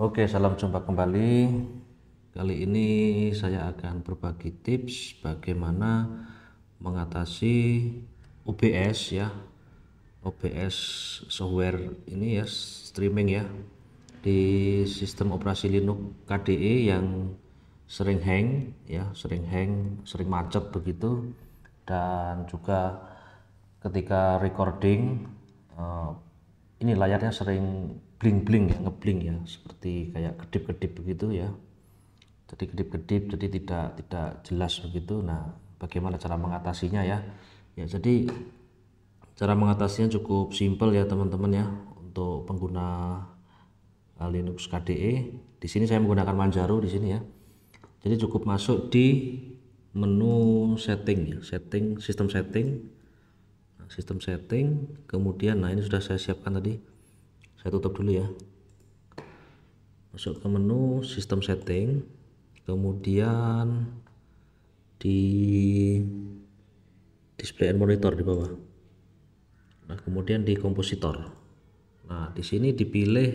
Oke, salam jumpa kembali. Kali ini saya akan berbagi tips bagaimana mengatasi OBS ya. OBS software ini ya streaming ya di sistem operasi Linux KDE yang sering hang ya, sering hang, sering macet begitu dan juga ketika recording eh, ini layarnya sering bling-bling ya, ngebling ya, seperti kayak kedip-kedip begitu ya. Jadi kedip-kedip, jadi tidak tidak jelas begitu. Nah, bagaimana cara mengatasinya ya? Ya, jadi cara mengatasinya cukup simpel ya teman-teman ya untuk pengguna eh, Linux KDE. Di sini saya menggunakan Manjaro di sini ya. Jadi cukup masuk di menu setting ya, setting sistem setting, nah, sistem setting. Kemudian, nah ini sudah saya siapkan tadi saya tutup dulu ya masuk ke menu sistem setting kemudian di display and monitor di bawah nah kemudian di kompositor nah di sini dipilih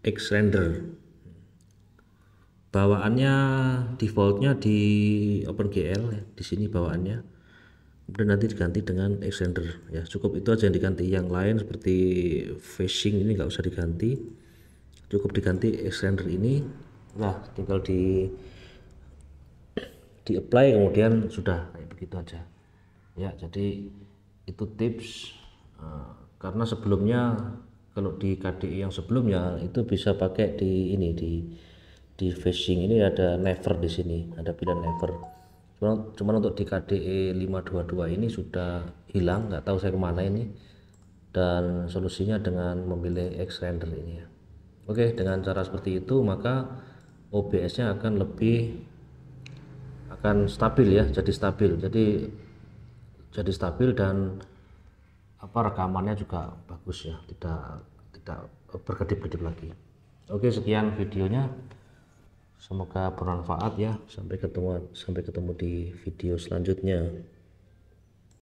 X render bawaannya defaultnya di OpenGL di sini bawaannya kemudian nanti diganti dengan extender ya cukup itu aja yang diganti yang lain seperti facing ini nggak usah diganti cukup diganti extender ini nah tinggal di di apply kemudian sudah kayak begitu aja ya jadi itu tips eh, karena sebelumnya kalau di KDI yang sebelumnya itu bisa pakai di ini di di facing ini ada never di sini ada pilihan never cuman, cuman untuk DKDE 522 ini sudah hilang nggak tahu saya kemana ini dan solusinya dengan memilih extender ini ya Oke dengan cara seperti itu maka OBS nya akan lebih akan stabil ya jadi stabil jadi jadi stabil dan apa rekamannya juga bagus ya tidak tidak berkedip-kedip lagi oke sekian videonya semoga bermanfaat ya sampai ketemu sampai ketemu di video selanjutnya